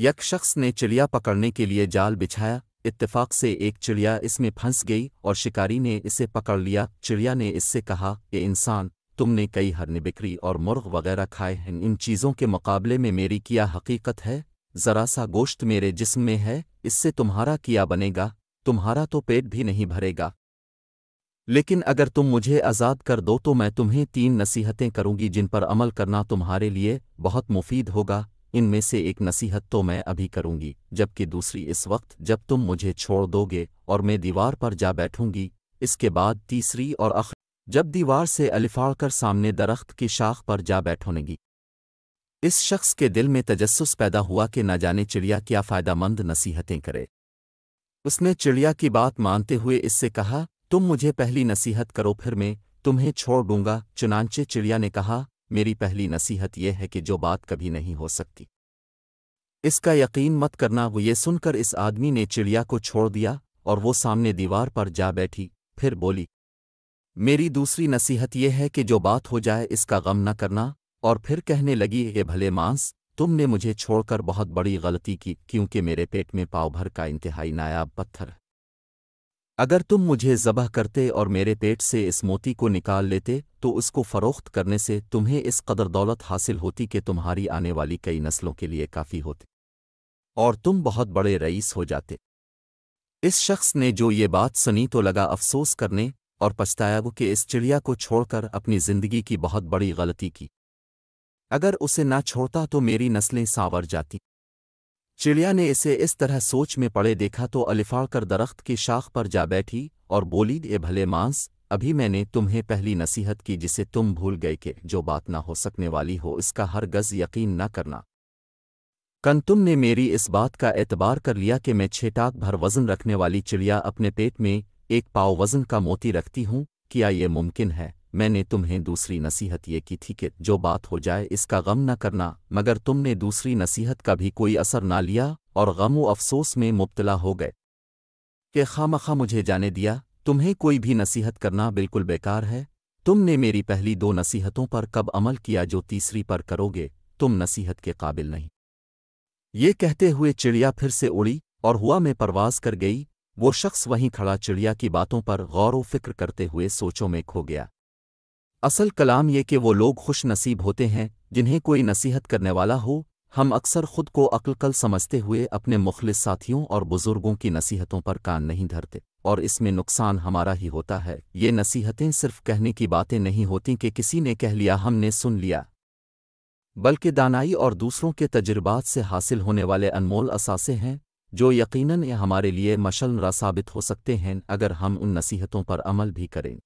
यक शख्स ने चिड़िया पकड़ने के लिए जाल बिछाया इत्तेफाक से एक चिड़िया इसमें फंस गई और शिकारी ने इसे पकड़ लिया चिड़िया ने इससे कहा कि इंसान तुमने कई हरने बिक्री और मुर्ग वगैरह खाए हैं इन चीज़ों के मुकाबले में मेरी किया हकीकत है ज़रा सा गोश्त मेरे जिस्म में है इससे तुम्हारा किया बनेगा तुम्हारा तो पेट भी नहीं भरेगा लेकिन अगर तुम मुझे आज़ाद कर दो तो मैं तुम्हें तीन नसीहतें करूंगी जिन पर अमल करना तुम्हारे लिए बहुत मुफीद होगा इनमें से एक नसीहत तो मैं अभी करूंगी जबकि दूसरी इस वक्त जब तुम मुझे छोड़ दोगे और मैं दीवार पर जा बैठूंगी इसके बाद तीसरी और अख जब दीवार से अलिफाड़ कर सामने दरख्त की शाख पर जा बैठोनेगी इस शख्स के दिल में तजस्स पैदा हुआ कि न जाने चिड़िया क्या फ़ायदामंद नसीहतें करे उसने चिड़िया की बात मानते हुए इससे कहा तुम मुझे पहली नसीहत करो फिर मैं तुम्हें छोड़ दूंगा चुनानचे चिड़िया ने कहा मेरी पहली नसीहत यह है कि जो बात कभी नहीं हो सकती इसका यकीन मत करना वो ये सुनकर इस आदमी ने चिड़िया को छोड़ दिया और वो सामने दीवार पर जा बैठी फिर बोली मेरी दूसरी नसीहत यह है कि जो बात हो जाए इसका गम न करना और फिर कहने लगी ये भले मांस तुमने मुझे छोड़कर बहुत बड़ी गलती की क्योंकि मेरे पेट में पाव भर का इंतहाई नायाब पत्थर अगर तुम मुझे जबह करते और मेरे पेट से इस मोती को निकाल लेते तो उसको फ़रोख्त करने से तुम्हें इस कदर दौलत हासिल होती कि तुम्हारी आने वाली कई नस्लों के लिए काफ़ी होती और तुम बहुत बड़े रईस हो जाते इस शख्स ने जो ये बात सुनी तो लगा अफसोस करने और पछताया वो कि इस चिड़िया को छोड़कर अपनी जिंदगी की बहुत बड़ी गलती की अगर उसे ना छोड़ता तो मेरी नस्लें सांवर जाती चिड़िया ने इसे इस तरह सोच में पड़े देखा तो अलिफाड़ कर दरख्त की शाख पर जा बैठी और बोली ए भले मांस अभी मैंने तुम्हें पहली नसीहत की जिसे तुम भूल गए कि जो बात ना हो सकने वाली हो इसका हर गज़ यकीन न करना कन तुम ने मेरी इस बात का एतबार कर लिया कि मैं छेटाक भर वज़न रखने वाली चिड़िया अपने पेट में एक पाव वज़न का मोती रखती हूँ क्या ये मुमकिन है मैंने तुम्हें दूसरी नसीहत ये की थी कि जो बात हो जाए इसका गम न करना मगर तुमने दूसरी नसीहत का भी कोई असर ना लिया और गम व अफसोस में मुबतला हो गए कि खामखा मुझे जाने दिया तुम्हें कोई भी नसीहत करना बिल्कुल बेकार है तुमने मेरी पहली दो नसीहतों पर कब अमल किया जो तीसरी पर करोगे तुम नसीहत के काबिल नहीं ये कहते हुए चिड़िया फिर से उड़ी और हुआ में परवाज कर गई वो शख्स वहीं खड़ा चिड़िया की बातों पर गौर व फिक्र करते हुए सोचों में खो गया असल कलाम ये कि वो लोग खुश नसीब होते हैं जिन्हें कोई नसीहत करने वाला हो हम अक्सर खुद को अकलकल समझते हुए अपने मुखलिस साथियों और बुजुर्गों की नसीहतों पर कान नहीं धरते और इसमें नुकसान हमारा ही होता है ये नसीहतें सिर्फ कहने की बातें नहीं होती कि किसी ने कह लिया हमने सुन लिया बल्कि दानाई और दूसरों के तजुर्बात से हासिल होने वाले अनमोल असासे हैं जो यकीनन हमारे लिए मशल साबित हो सकते हैं अगर हम उन नसीहतों पर अमल भी करें